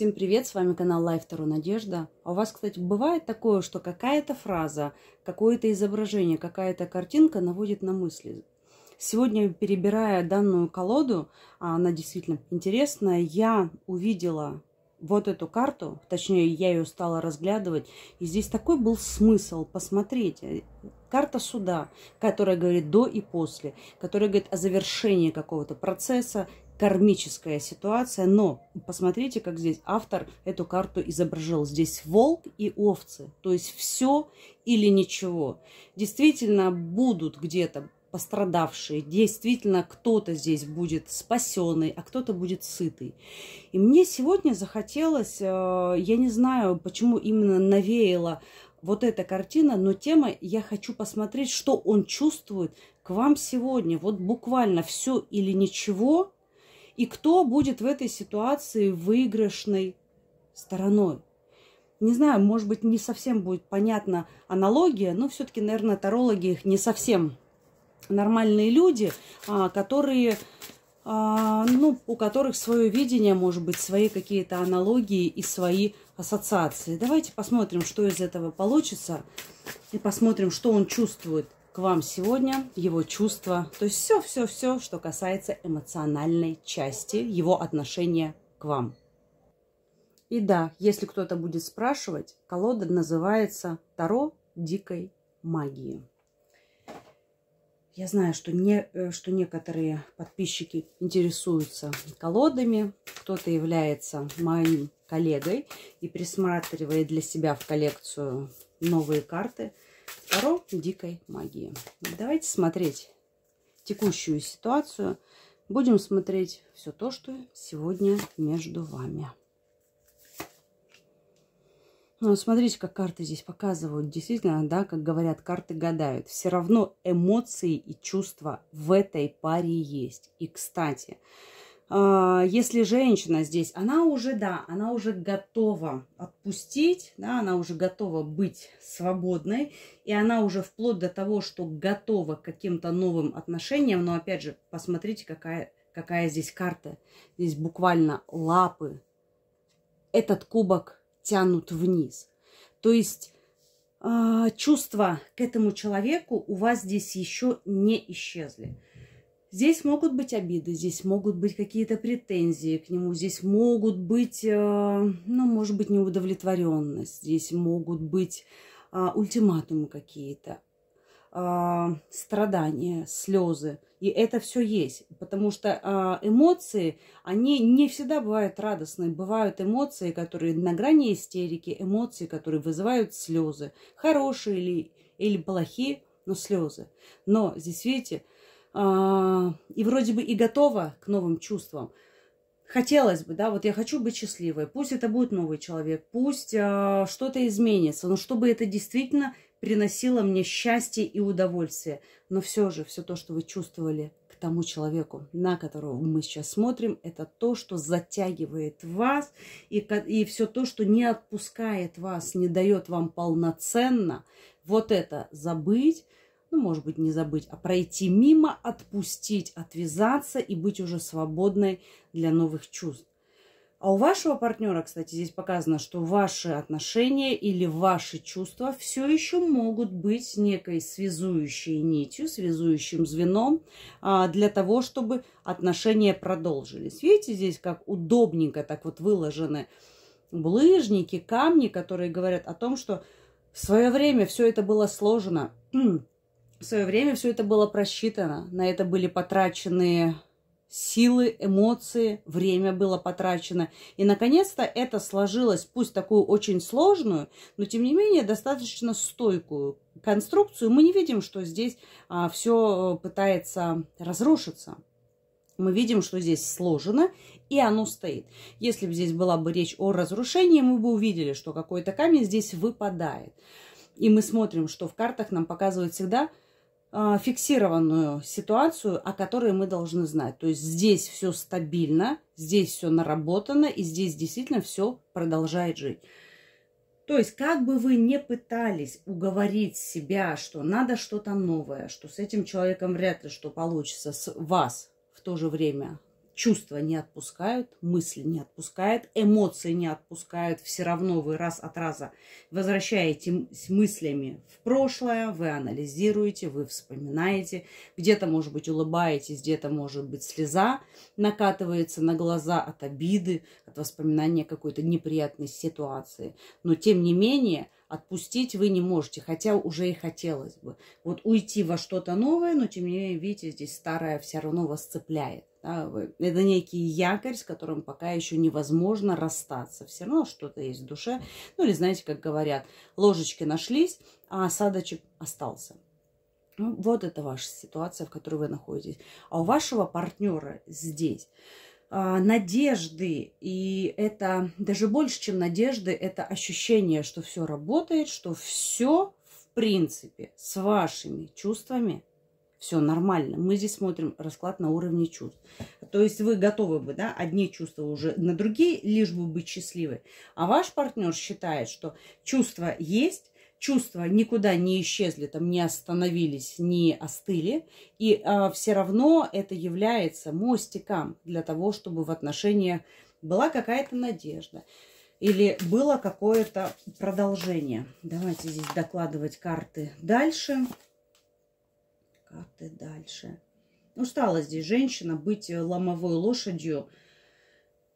Всем привет, с вами канал Life Таро Надежда. А у вас, кстати, бывает такое, что какая-то фраза, какое-то изображение, какая-то картинка наводит на мысли? Сегодня, перебирая данную колоду, а она действительно интересная, я увидела вот эту карту, точнее, я ее стала разглядывать, и здесь такой был смысл, посмотрите, карта суда, которая говорит до и после, которая говорит о завершении какого-то процесса, кармическая ситуация, но посмотрите, как здесь автор эту карту изображал. Здесь волк и овцы, то есть все или ничего. Действительно, будут где-то пострадавшие, действительно кто-то здесь будет спасенный, а кто-то будет сытый. И мне сегодня захотелось, э, я не знаю, почему именно навеяло вот эта картина, но тема я хочу посмотреть, что он чувствует к вам сегодня. Вот буквально все или ничего и кто будет в этой ситуации выигрышной стороной. Не знаю, может быть, не совсем будет понятна аналогия, но все-таки, наверное, тарологи их не совсем нормальные люди, а, которые, а, ну, у которых свое видение, может быть, свои какие-то аналогии и свои ассоциации. Давайте посмотрим, что из этого получится, и посмотрим, что он чувствует – к вам сегодня его чувства, то есть все-все-все, что касается эмоциональной части его отношения к вам. И да, если кто-то будет спрашивать, колода называется Таро дикой магии. Я знаю, что, не, э, что некоторые подписчики интересуются колодами, кто-то является моим коллегой и присматривает для себя в коллекцию новые карты – Таро дикой магии. Давайте смотреть текущую ситуацию. Будем смотреть все то, что сегодня между вами. Ну, смотрите, как карты здесь показывают. Действительно, да, как говорят, карты гадают. Все равно эмоции и чувства в этой паре есть. И, кстати, а, если женщина здесь, она уже, да, она уже готова отпустить, да, она уже готова быть свободной, и она уже вплоть до того, что готова к каким-то новым отношениям, но опять же, посмотрите, какая, какая здесь карта. Здесь буквально лапы. Этот кубок тянут вниз. То есть э, чувства к этому человеку у вас здесь еще не исчезли. Здесь могут быть обиды, здесь могут быть какие-то претензии к нему, здесь могут быть, э, ну, может быть, неудовлетворенность, здесь могут быть а, ультиматумы какие-то, а, страдания, слезы. И это все есть, потому что а, эмоции, они не всегда бывают радостные. Бывают эмоции, которые на грани истерики, эмоции, которые вызывают слезы, хорошие или, или плохие, но слезы. Но здесь, видите, а, и вроде бы и готова к новым чувствам. Хотелось бы, да, вот я хочу быть счастливой. Пусть это будет новый человек, пусть а, что-то изменится, но чтобы это действительно приносило мне счастье и удовольствие. Но все же, все то, что вы чувствовали к тому человеку, на которого мы сейчас смотрим, это то, что затягивает вас и, и все то, что не отпускает вас, не дает вам полноценно вот это забыть, ну, может быть, не забыть, а пройти мимо, отпустить, отвязаться и быть уже свободной для новых чувств. А у вашего партнера, кстати, здесь показано, что ваши отношения или ваши чувства все еще могут быть некой связующей нитью, связующим звеном а, для того, чтобы отношения продолжились. Видите, здесь как удобненько так вот выложены булыжники, камни, которые говорят о том, что в свое время все это было сложено в свое время все это было просчитано, на это были потрачены силы, эмоции, время было потрачено. И, наконец-то, это сложилось, пусть такую очень сложную, но, тем не менее, достаточно стойкую конструкцию. Мы не видим, что здесь а, все э, пытается разрушиться. Мы видим, что здесь сложено, и оно стоит. Если бы здесь была бы речь о разрушении, мы бы увидели, что какой-то камень здесь выпадает. И мы смотрим, что в картах нам показывают всегда а, фиксированную ситуацию, о которой мы должны знать. То есть здесь все стабильно, здесь все наработано, и здесь действительно все продолжает жить. То есть, как бы вы не пытались уговорить себя, что надо что-то новое, что с этим человеком вряд ли что получится, с вас в то же время чувства не отпускают, мысли не отпускают, эмоции не отпускают. Все равно вы раз от раза возвращаетесь мыслями в прошлое, вы анализируете, вы вспоминаете. Где-то, может быть, улыбаетесь, где-то, может быть, слеза накатывается на глаза от обиды, от воспоминания какой-то неприятной ситуации. Но, тем не менее, отпустить вы не можете, хотя уже и хотелось бы. Вот уйти во что-то новое, но, тем не менее, видите, здесь старое все равно вас цепляет. Это некий якорь, с которым пока еще невозможно расстаться. Все равно что-то есть в душе. Ну или знаете, как говорят, ложечки нашлись, а осадочек остался. Ну, вот это ваша ситуация, в которой вы находитесь. А у вашего партнера здесь а, надежды, и это даже больше, чем надежды, это ощущение, что все работает, что все, в принципе, с вашими чувствами все нормально. Мы здесь смотрим расклад на уровне чувств. То есть вы готовы бы, да, одни чувства уже на другие, лишь бы быть счастливы. А ваш партнер считает, что чувства есть, чувства никуда не исчезли, там не остановились, не остыли, и э, а, все равно это является мостиком для того, чтобы в отношениях была какая-то надежда или было какое-то продолжение. Давайте здесь докладывать карты дальше. Дальше карты дальше. Устала ну, здесь женщина быть э, ломовой лошадью,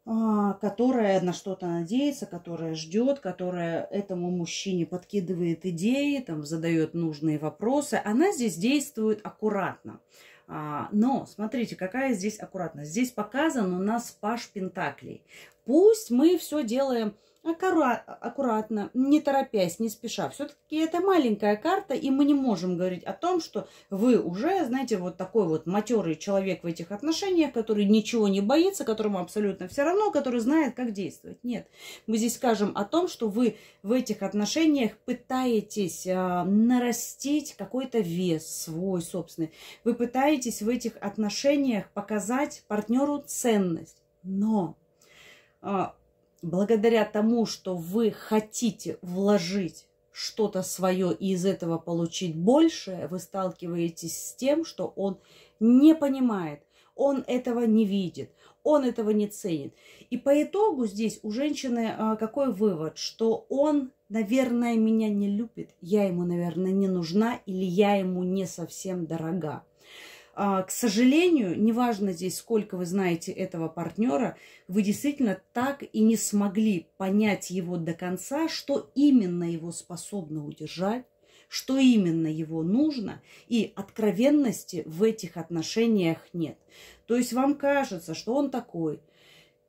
а, которая на что-то надеется, которая ждет, которая этому мужчине подкидывает идеи, там, задает нужные вопросы. Она здесь действует аккуратно. А, но смотрите, какая здесь аккуратность. Здесь показан у нас паш Пентаклей. Пусть мы все делаем аккуратно, не торопясь, не спеша. Все-таки это маленькая карта, и мы не можем говорить о том, что вы уже, знаете, вот такой вот матерый человек в этих отношениях, который ничего не боится, которому абсолютно все равно, который знает, как действовать. Нет, мы здесь скажем о том, что вы в этих отношениях пытаетесь а, нарастить какой-то вес свой собственный. Вы пытаетесь в этих отношениях показать партнеру ценность. Но а, благодаря тому, что вы хотите вложить что-то свое и из этого получить больше, вы сталкиваетесь с тем, что он не понимает, он этого не видит, он этого не ценит. И по итогу здесь у женщины а, какой вывод, что он, наверное, меня не любит, я ему, наверное, не нужна или я ему не совсем дорога. А, к сожалению, неважно здесь, сколько вы знаете этого партнера, вы действительно так и не смогли понять его до конца, что именно его способно удержать, что именно его нужно, и откровенности в этих отношениях нет. То есть вам кажется, что он такой,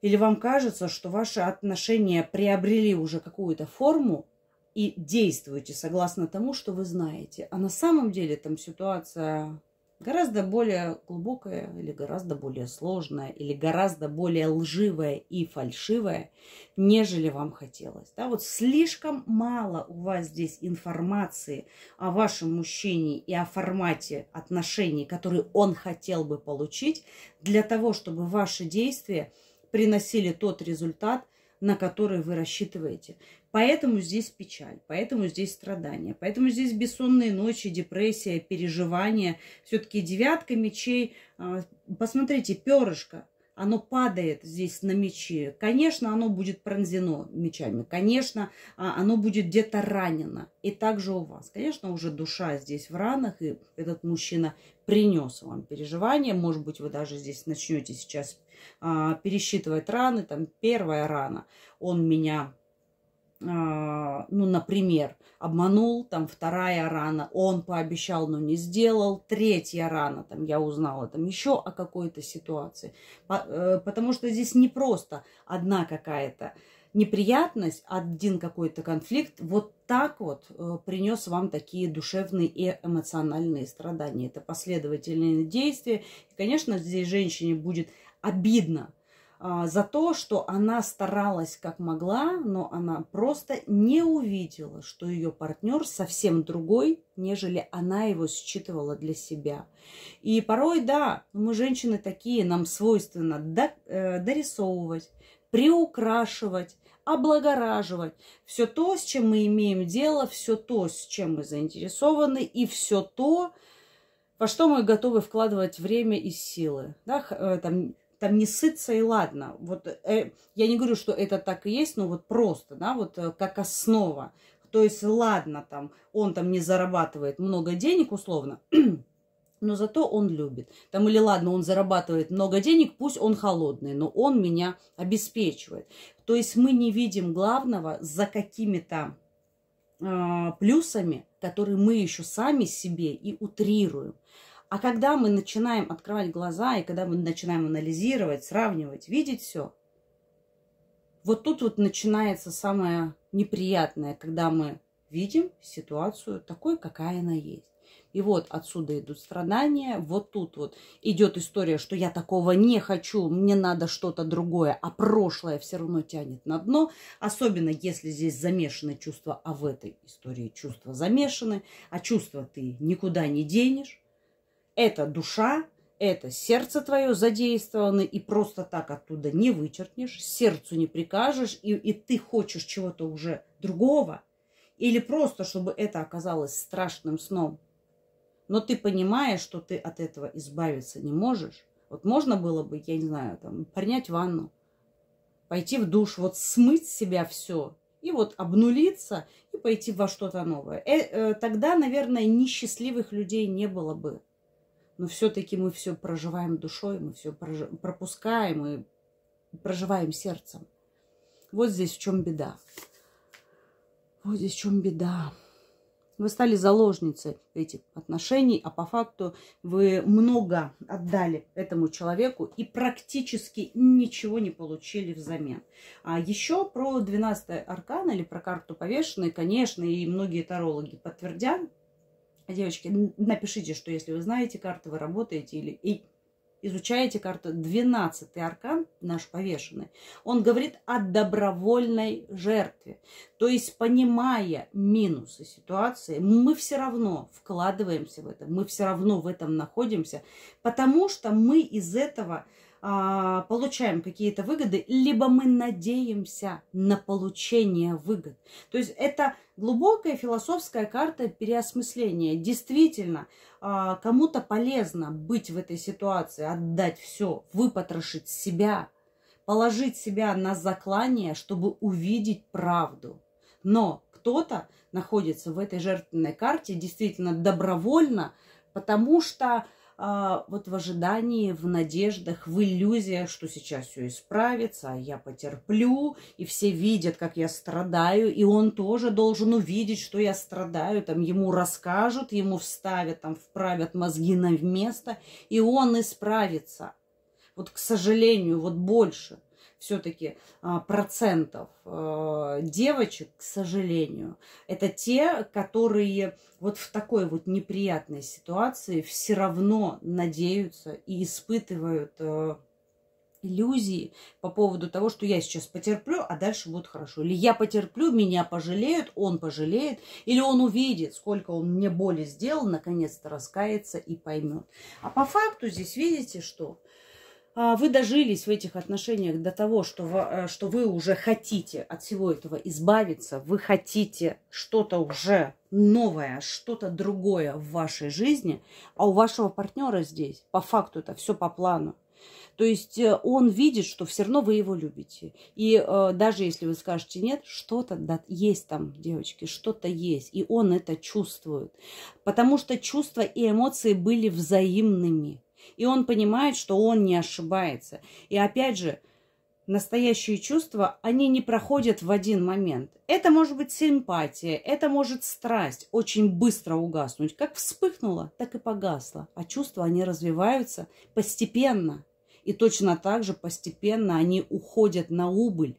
или вам кажется, что ваши отношения приобрели уже какую-то форму, и действуете согласно тому, что вы знаете. А на самом деле там ситуация гораздо более глубокое или гораздо более сложное или гораздо более лживое и фальшивое, нежели вам хотелось. Да, вот слишком мало у вас здесь информации о вашем мужчине и о формате отношений, которые он хотел бы получить, для того, чтобы ваши действия приносили тот результат, на который вы рассчитываете. Поэтому здесь печаль, поэтому здесь страдания, поэтому здесь бессонные ночи, депрессия, переживания. Все-таки девятка мечей, а, посмотрите, перышко, оно падает здесь на мечи. Конечно, оно будет пронзено мечами. Конечно, а, оно будет где-то ранено. И также у вас. Конечно, уже душа здесь в ранах, и этот мужчина принес вам переживания. Может быть, вы даже здесь начнете сейчас а, пересчитывать раны. Там первая рана. Он меня а, ну, например, обманул, там вторая рана, он пообещал, но не сделал, третья рана, там я узнала там еще о какой-то ситуации. Э, потому что здесь не просто одна какая-то неприятность, один какой-то конфликт, вот так вот э, принес вам такие душевные и эмоциональные страдания. Это последовательные действия. И, конечно, здесь женщине будет обидно, а, за то, что она старалась как могла, но она просто не увидела, что ее партнер совсем другой, нежели она его считывала для себя. И порой, да, мы женщины такие, нам свойственно э, дорисовывать, приукрашивать, облагораживать все то, с чем мы имеем дело, все то, с чем мы заинтересованы, и все то, во что мы готовы вкладывать время и силы. Да, э, там, там не сыться и ладно. Вот э, я не говорю, что это так и есть, но вот просто, да, вот э, как основа. То есть, ладно, там, он там не зарабатывает много денег, условно, но зато он любит. Там или ладно, он зарабатывает много денег, пусть он холодный, но он меня обеспечивает. То есть мы не видим главного за какими-то э, плюсами, которые мы еще сами себе и утрируем. А когда мы начинаем открывать глаза, и когда мы начинаем анализировать, сравнивать, видеть все, вот тут вот начинается самое неприятное, когда мы видим ситуацию такой, какая она есть. И вот отсюда идут страдания, вот тут вот идет история, что я такого не хочу, мне надо что-то другое, а прошлое все равно тянет на дно, особенно если здесь замешаны чувства, а в этой истории чувства замешаны, а чувства ты никуда не денешь. Это душа, это сердце твое задействовано, и просто так оттуда не вычеркнешь, сердцу не прикажешь, и, и ты хочешь чего-то уже другого, или просто, чтобы это оказалось страшным сном. Но ты понимаешь, что ты от этого избавиться не можешь. Вот можно было бы, я не знаю, там, принять ванну, пойти в душ, вот смыть с себя все, и вот обнулиться, и пойти во что-то новое. Э, э, тогда, наверное, несчастливых людей не было бы но все-таки мы все проживаем душой, мы все прож... пропускаем и проживаем сердцем. Вот здесь в чем беда. Вот здесь в чем беда. Вы стали заложницей этих отношений, а по факту вы много отдали этому человеку и практически ничего не получили взамен. А еще про 12 аркан или про карту повешенной, конечно, и многие тарологи подтвердят, Девочки, напишите, что если вы знаете карты, вы работаете или и изучаете карту. 12 аркан, наш повешенный, он говорит о добровольной жертве. То есть, понимая минусы ситуации, мы все равно вкладываемся в это, мы все равно в этом находимся, потому что мы из этого а, получаем какие-то выгоды, либо мы надеемся на получение выгод. То есть это глубокая философская карта переосмысления. Действительно, а, кому-то полезно быть в этой ситуации, отдать все, выпотрошить себя, положить себя на заклание, чтобы увидеть правду. Но кто-то находится в этой жертвенной карте действительно добровольно, потому что а, вот в ожидании, в надеждах, в иллюзиях, что сейчас все исправится, а я потерплю, и все видят, как я страдаю, и он тоже должен увидеть, что я страдаю, там ему расскажут, ему вставят, там вправят мозги на место, и он исправится. Вот, к сожалению, вот больше все-таки а, процентов э, девочек, к сожалению, это те, которые вот в такой вот неприятной ситуации все равно надеются и испытывают э, иллюзии по поводу того, что я сейчас потерплю, а дальше будет хорошо. Или я потерплю, меня пожалеют, он пожалеет, или он увидит, сколько он мне боли сделал, наконец-то раскается и поймет. А по факту здесь видите, что а, вы дожились в этих отношениях до того, что э, что вы уже хотите от всего этого избавиться, вы хотите что-то уже новое, что-то другое в вашей жизни, а у вашего партнера здесь по факту это все по плану. То есть э, он видит, что все равно вы его любите. И э, даже если вы скажете нет, что-то да, есть там, девочки, что-то есть. И он это чувствует. Потому что чувства и эмоции были взаимными. И он понимает, что он не ошибается. И опять же, настоящие чувства, они не проходят в один момент. Это может быть симпатия, это может страсть очень быстро угаснуть. Как вспыхнуло, так и погасло. А чувства, они развиваются постепенно. И точно так же постепенно они уходят на убыль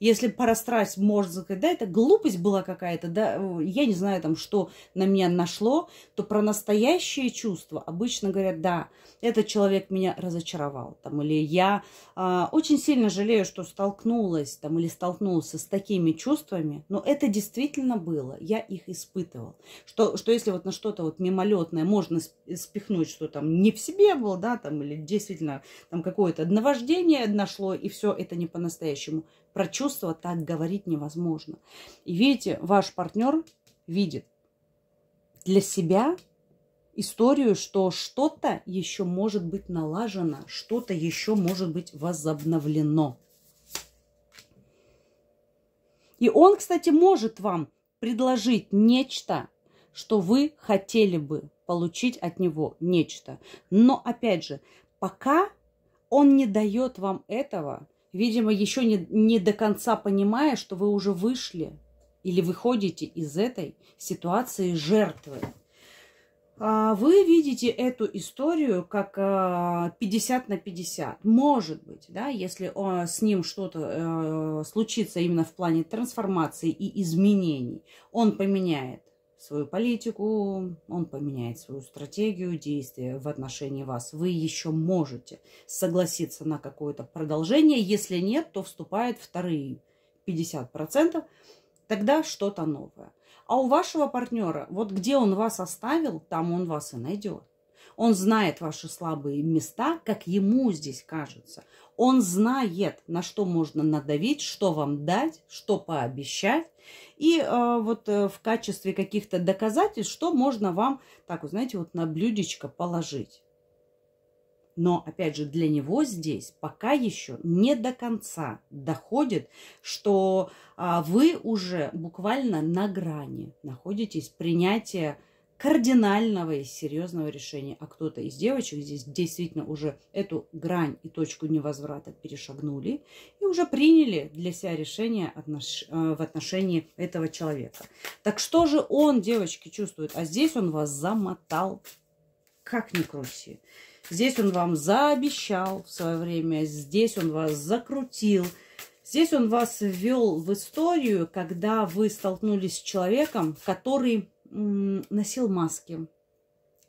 если страсть можно сказать, да, это глупость была какая-то, да, э, я не знаю там, что на меня нашло, то про настоящее чувство обычно говорят, да, этот человек меня разочаровал, там, или я э, очень сильно жалею, что столкнулась, там, или столкнулся с такими чувствами, но это действительно было, я их испытывал. Что, что если вот на что-то вот мимолетное можно спихнуть, что там не в себе был, да, там, или действительно там какое-то одновождение нашло, и все это не по-настоящему – про чувства так говорить невозможно. И видите, ваш партнер видит для себя историю, что что-то еще может быть налажено, что-то еще может быть возобновлено. И он, кстати, может вам предложить нечто, что вы хотели бы получить от него нечто. Но опять же, пока он не дает вам этого, видимо, еще не, не до конца понимая, что вы уже вышли или выходите из этой ситуации жертвы. А вы видите эту историю как 50 а, на 50. Может быть, да, если а, с ним что-то э, случится именно в плане трансформации и изменений, он поменяет свою политику, он поменяет свою стратегию действия в отношении вас. Вы еще можете согласиться на какое-то продолжение. Если нет, то вступает вторые 50%. Тогда что-то новое. А у вашего партнера, вот где он вас оставил, там он вас и найдет. Он знает ваши слабые места, как ему здесь кажется. Он знает, на что можно надавить, что вам дать, что пообещать. И э, вот э, в качестве каких-то доказательств, что можно вам, так, вот, знаете, вот на блюдечко положить. Но, опять же, для него здесь пока еще не до конца доходит, что а, вы уже буквально на грани находитесь принятия кардинального и серьезного решения. А кто-то из девочек здесь действительно уже эту грань и точку невозврата перешагнули и уже приняли для себя решение отнош... Э, в отношении этого человека. Так что же он, девочки, чувствует? А здесь он вас замотал, как ни крути. Здесь он вам заобещал в свое время, здесь он вас закрутил, здесь он вас ввел в историю, когда вы столкнулись с человеком, который носил маски.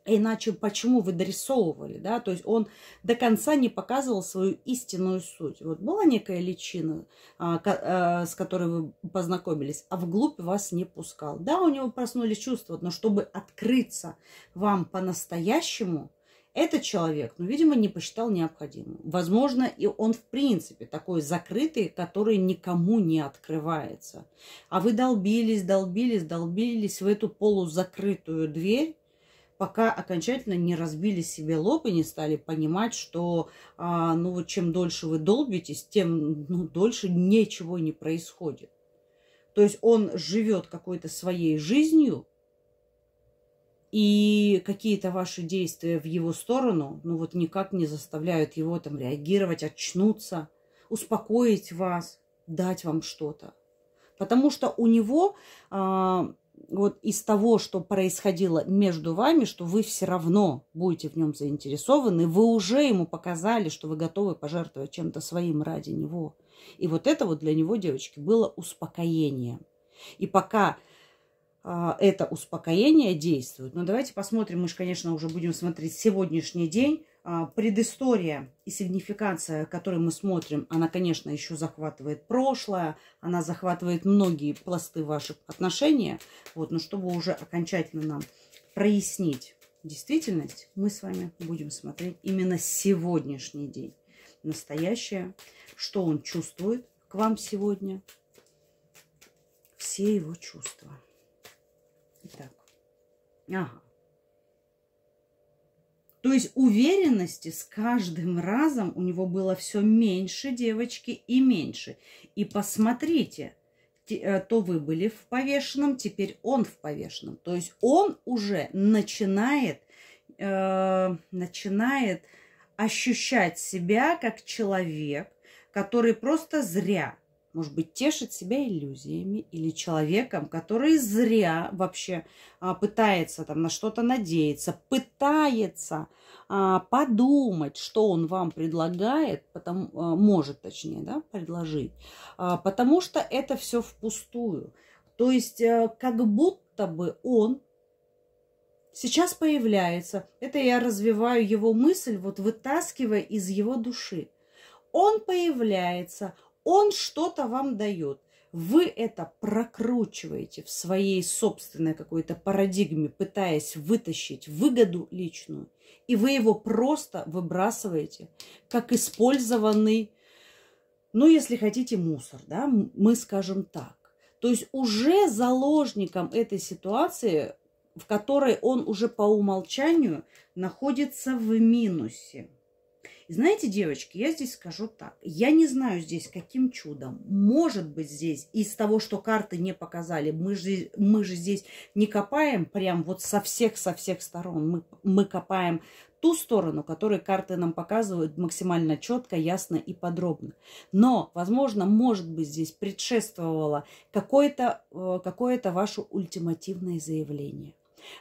Иначе почему вы дорисовывали, да? То есть он до конца не показывал свою истинную суть. Вот была некая личина, а, а, с которой вы познакомились, а вглубь вас не пускал. Да, у него проснулись чувства, но чтобы открыться вам по-настоящему – этот человек, ну, видимо, не посчитал необходимым. Возможно, и он, в принципе, такой закрытый, который никому не открывается. А вы долбились, долбились, долбились в эту полузакрытую дверь, пока окончательно не разбили себе лоб и не стали понимать, что а, ну вот чем дольше вы долбитесь, тем ну, дольше ничего не происходит. То есть он живет какой-то своей жизнью, и какие-то ваши действия в его сторону, ну вот никак не заставляют его там реагировать, очнуться, успокоить вас, дать вам что-то. Потому что у него а, вот из того, что происходило между вами, что вы все равно будете в нем заинтересованы, вы уже ему показали, что вы готовы пожертвовать чем-то своим ради него. И вот это вот для него, девочки, было успокоением. И пока а, это успокоение действует. Но давайте посмотрим, мы же, конечно, уже будем смотреть сегодняшний день. А, предыстория и сигнификация, которую мы смотрим, она, конечно, еще захватывает прошлое, она захватывает многие пласты ваших отношений. Вот, но чтобы уже окончательно нам прояснить действительность, мы с вами будем смотреть именно сегодняшний день. Настоящее, что он чувствует к вам сегодня, все его чувства так. Ага. То есть уверенности с каждым разом у него было все меньше, девочки, и меньше. И посмотрите, э, то вы были в повешенном, теперь он в повешенном. То есть он уже начинает, э, начинает ощущать себя как человек, который просто зря может быть, тешит себя иллюзиями или человеком, который зря вообще а, пытается там на что-то надеяться, пытается а, подумать, что он вам предлагает, потому, а, может, точнее, да, предложить, а, потому что это все впустую. То есть, а, как будто бы он сейчас появляется. Это я развиваю его мысль, вот вытаскивая из его души. Он появляется, он что-то вам дает. Вы это прокручиваете в своей собственной какой-то парадигме, пытаясь вытащить выгоду личную. И вы его просто выбрасываете, как использованный, ну, если хотите, мусор, да, мы скажем так. То есть уже заложником этой ситуации, в которой он уже по умолчанию находится в минусе знаете, девочки, я здесь скажу так. Я не знаю здесь, каким чудом. Может быть, здесь из того, что карты не показали, мы же, мы же здесь не копаем прям вот со всех, со всех сторон. Мы, мы копаем ту сторону, которую карты нам показывают максимально четко, ясно и подробно. Но, возможно, может быть, здесь предшествовало какое-то э, какое ваше ультимативное заявление.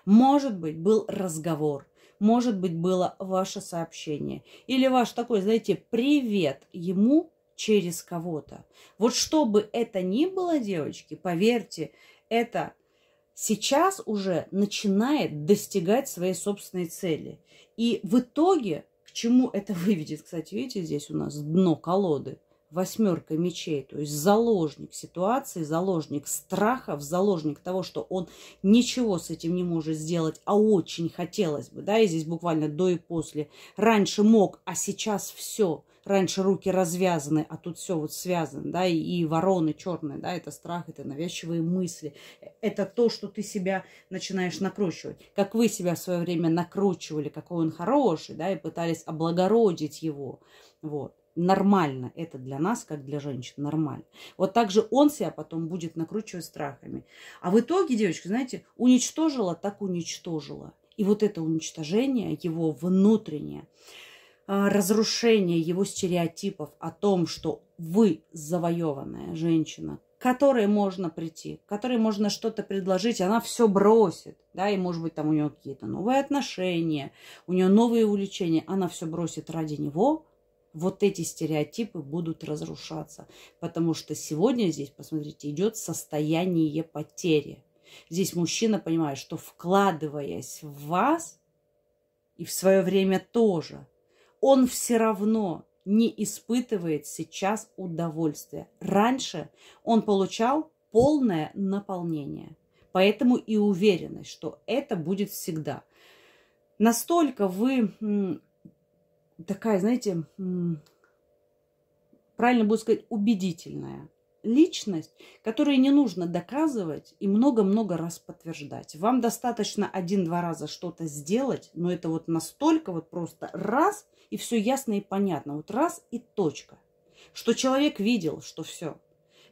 Может быть, был разговор, может быть, было ваше сообщение. Или ваш такой, знаете, привет ему через кого-то. Вот что бы это ни было, девочки, поверьте, это сейчас уже начинает достигать своей собственной цели. И в итоге, к чему это выведет, кстати, видите, здесь у нас дно колоды – восьмерка мечей, то есть заложник ситуации, заложник страхов, заложник того, что он ничего с этим не может сделать, а очень хотелось бы, да, и здесь буквально до и после. Раньше мог, а сейчас все. Раньше руки развязаны, а тут все вот связано, да, и, и вороны черные, да, это страх, это навязчивые мысли, это то, что ты себя начинаешь накручивать. Как вы себя в свое время накручивали, какой он хороший, да, и пытались облагородить его, вот нормально. Это для нас, как для женщин, нормально. Вот так же он себя потом будет накручивать страхами. А в итоге, девочки, знаете, уничтожила, так уничтожила. И вот это уничтожение, его внутреннее, а, разрушение его стереотипов о том, что вы завоеванная женщина, к которой можно прийти, к которой можно что-то предложить, она все бросит, да, и может быть там у нее какие-то новые отношения, у нее новые увлечения, она все бросит ради него, вот эти стереотипы будут разрушаться. Потому что сегодня здесь, посмотрите, идет состояние потери. Здесь мужчина понимает, что вкладываясь в вас и в свое время тоже, он все равно не испытывает сейчас удовольствия. Раньше он получал полное наполнение. Поэтому и уверенность, что это будет всегда. Настолько вы такая, знаете, правильно будет сказать, убедительная личность, которой не нужно доказывать и много-много раз подтверждать. Вам достаточно один-два раза что-то сделать, но это вот настолько вот просто раз, и все ясно и понятно. Вот раз и точка. Что человек видел, что все.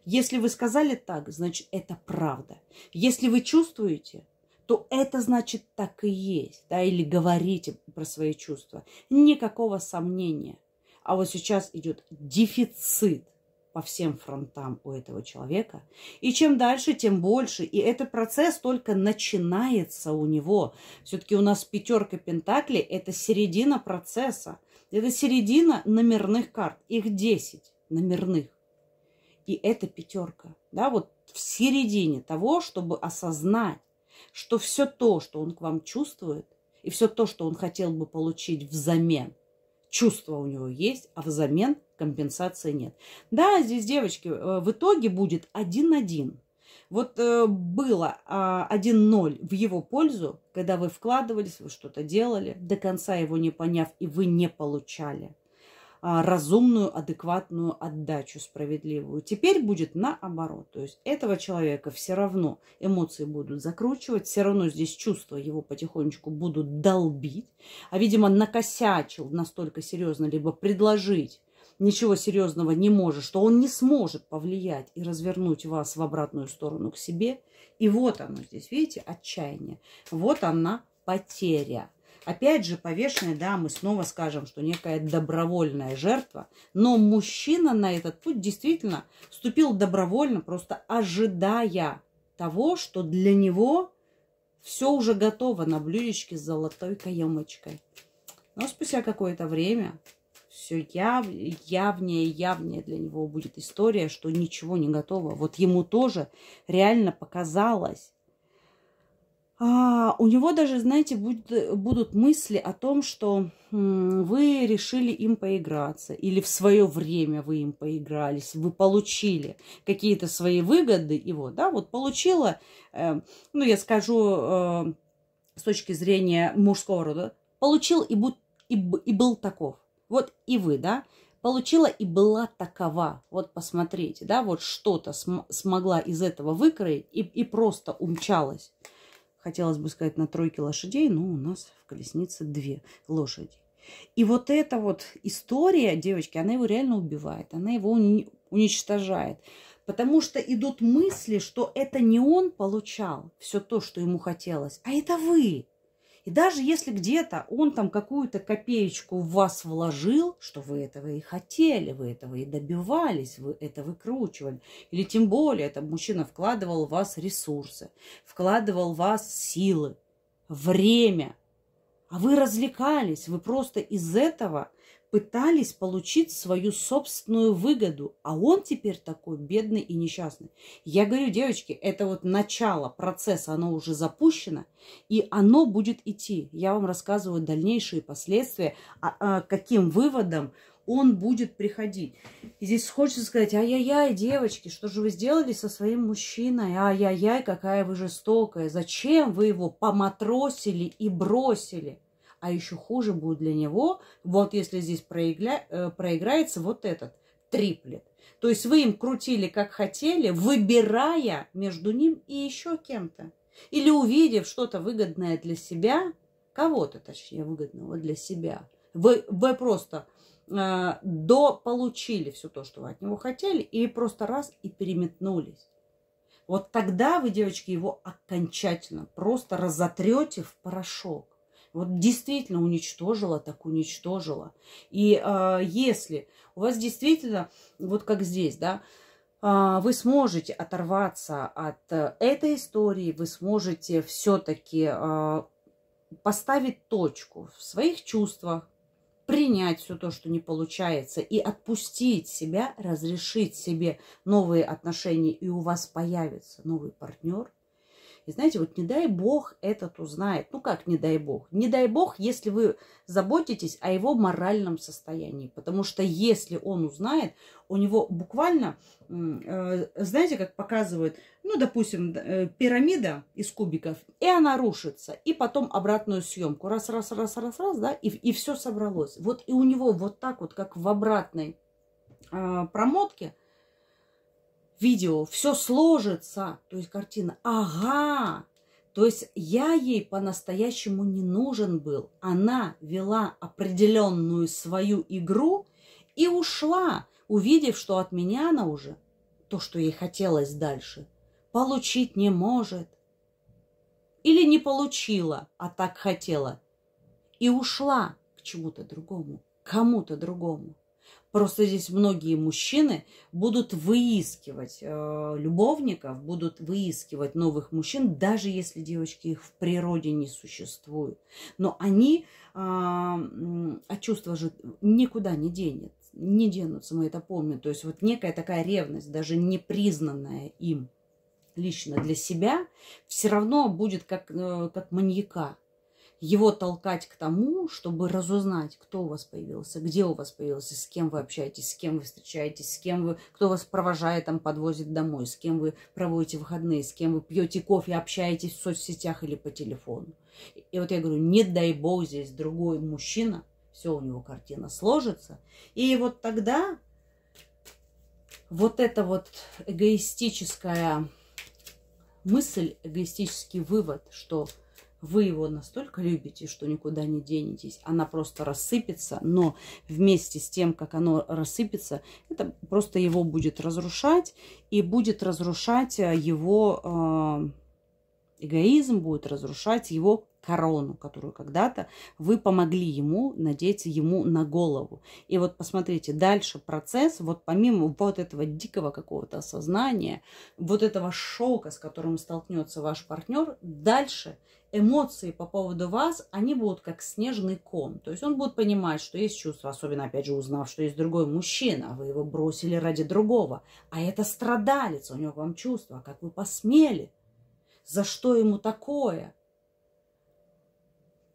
Если вы сказали так, значит это правда. Если вы чувствуете, то это значит так и есть, да, или говорите про свои чувства. Никакого сомнения. А вот сейчас идет дефицит по всем фронтам у этого человека. И чем дальше, тем больше. И этот процесс только начинается у него. Все-таки у нас пятерка пентаклей – это середина процесса. Это середина номерных карт. Их 10 номерных. И это пятерка. Да, вот в середине того, чтобы осознать, что все то, что он к вам чувствует, и все то, что он хотел бы получить взамен, чувство у него есть, а взамен компенсации нет. Да, здесь, девочки, э, в итоге будет один-один. Вот э, было э, а, 1-0 в его пользу, когда вы вкладывались, вы что-то делали, до конца его не поняв, и вы не получали. А, разумную, адекватную отдачу справедливую. Теперь будет наоборот. То есть этого человека все равно эмоции будут закручивать, все равно здесь чувства его потихонечку будут долбить. А, видимо, накосячил настолько серьезно, либо предложить ничего серьезного не может, что он не сможет повлиять и развернуть вас в обратную сторону к себе. И вот оно здесь, видите, отчаяние. Вот она потеря. Опять же, повешенная, да, мы снова скажем, что некая добровольная жертва, но мужчина на этот путь действительно вступил добровольно, просто ожидая того, что для него все уже готово на блюдечке с золотой каемочкой. Но спустя какое-то время все яв, явнее, явнее для него будет история, что ничего не готово. Вот ему тоже реально показалось, а, у него даже, знаете, будет, э, будут мысли о том, что вы решили им поиграться, или в свое время вы им поигрались, вы получили какие-то свои выгоды и вот, да, вот получила, э, ну, я скажу э, с точки зрения мужского рода, получил и, будь, и, и был таков. Вот и вы, да, получила и была такова. Вот посмотрите, да, вот что-то см смогла из этого выкроить и, и просто умчалась. Хотелось бы сказать на тройке лошадей, но у нас в колеснице две лошади. И вот эта вот история, девочки, она его реально убивает, она его уничтожает. Потому что идут мысли, что это не он получал все то, что ему хотелось, а это вы. И даже если где-то он там какую-то копеечку в вас вложил, что вы этого и хотели, вы этого и добивались, вы это выкручивали, или тем более этот мужчина вкладывал в вас ресурсы, вкладывал в вас силы, время, а вы развлекались, вы просто из этого – пытались получить свою собственную выгоду, а он теперь такой бедный и несчастный. Я говорю, девочки, это вот начало процесса, оно уже запущено, и оно будет идти. Я вам рассказываю дальнейшие последствия, а, а, каким выводом он будет приходить. И здесь хочется сказать, ай-яй-яй, девочки, что же вы сделали со своим мужчиной? Ай-яй-яй, какая вы жестокая, зачем вы его поматросили и бросили? А еще хуже будет для него, вот если здесь проигля... Э, проиграется вот этот триплет. То есть вы им крутили как хотели, выбирая между ним и еще кем-то. Или увидев что-то выгодное для себя, кого-то, точнее, выгодного для себя. Вы, вы просто э, до получили все то, что вы от него хотели, и просто раз и переметнулись. Вот тогда вы, девочки, его окончательно просто разотрете в порошок. Вот действительно уничтожила, так уничтожила. И э, если у вас действительно, вот как здесь, да, э, вы сможете оторваться от э, этой истории, вы сможете все-таки э, а, поставить точку в своих чувствах, принять все то, что не получается, и отпустить себя, разрешить себе новые отношения, и у вас появится новый партнер, и знаете, вот не дай бог этот узнает. Ну как не дай бог? Не дай бог, если вы заботитесь о его моральном состоянии. Потому что если он узнает, у него буквально, э, знаете, как показывают, ну, допустим, э, пирамида из кубиков, и она рушится, и потом обратную съемку. Раз, раз, раз, раз, раз, да, и, и все собралось. Вот и у него вот так вот, как в обратной а, промотке – видео, все сложится, то есть картина, ага, то есть я ей по-настоящему не нужен был. Она вела определенную свою игру и ушла, увидев, что от меня она уже то, что ей хотелось дальше, получить не может. Или не получила, а так хотела. И ушла к чему-то другому, кому-то другому. Просто здесь многие мужчины будут выискивать э, любовников, будут выискивать новых мужчин, даже если девочки их в природе не существуют. Но они э, а, от а чувства же никуда не денет, не денутся, мы это помним. То есть вот некая такая ревность, даже непризнанная им лично для себя, все равно будет как, э, как маньяка его толкать к тому, чтобы разузнать, кто у вас появился, где у вас появился, с кем вы общаетесь, с кем вы встречаетесь, с кем вы, кто вас провожает, там подвозит домой, с кем вы проводите выходные, с кем вы пьете кофе, общаетесь в соцсетях или по телефону. И вот я говорю, не дай бог здесь другой мужчина, все у него картина сложится. И вот тогда вот эта вот эгоистическая мысль, эгоистический вывод, что вы его настолько любите, что никуда не денетесь. Она просто рассыпется, но вместе с тем, как оно рассыпется, это просто его будет разрушать, и будет разрушать э, его э, эгоизм, будет разрушать его корону, которую когда-то вы помогли ему надеть ему на голову. И вот посмотрите, дальше процесс, вот помимо вот этого дикого какого-то осознания, вот этого шока, с которым столкнется ваш партнер, дальше эмоции по поводу вас, они будут как снежный ком. То есть он будет понимать, что есть чувства, особенно, опять же, узнав, что есть другой мужчина, а вы его бросили ради другого. А это страдалец, у него к вам чувства, как вы посмели, за что ему такое –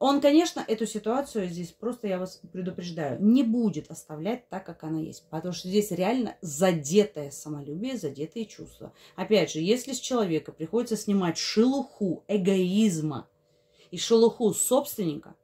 он, конечно, эту ситуацию здесь просто, я вас предупреждаю, не будет оставлять так, как она есть. Потому что здесь реально задетое самолюбие, задетые чувства. Опять же, если с человека приходится снимать шелуху эгоизма и шелуху собственника,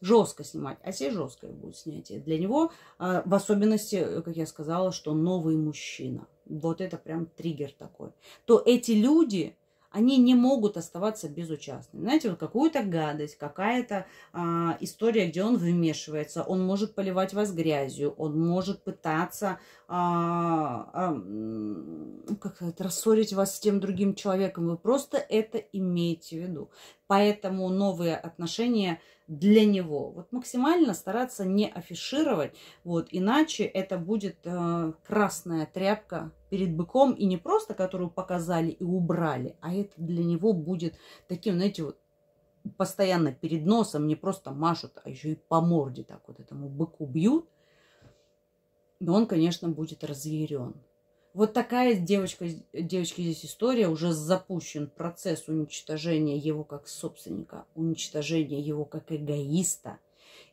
жестко снимать, а здесь жесткое будет снятие. Для него, а, в особенности, как я сказала, что новый мужчина. Вот это прям триггер такой. То эти люди они не могут оставаться безучастными. Знаете, вот какую-то гадость, какая-то а, история, где он вмешивается, он может поливать вас грязью, он может пытаться а, а, как это, рассорить вас с тем другим человеком. Вы просто это имейте в виду поэтому новые отношения для него. Вот максимально стараться не афишировать, вот, иначе это будет э, красная тряпка перед быком, и не просто, которую показали и убрали, а это для него будет таким, знаете, вот постоянно перед носом не просто машут, а еще и по морде так вот этому быку бьют, Но он, конечно, будет разъярен. Вот такая девочка, девочки здесь история, уже запущен процесс уничтожения его как собственника, уничтожения его как эгоиста.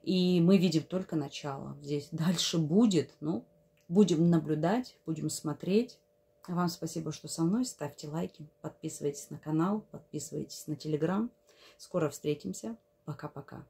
И мы видим только начало здесь. Дальше будет, ну, будем наблюдать, будем смотреть. А вам спасибо, что со мной. Ставьте лайки, подписывайтесь на канал, подписывайтесь на телеграм. Скоро встретимся. Пока-пока.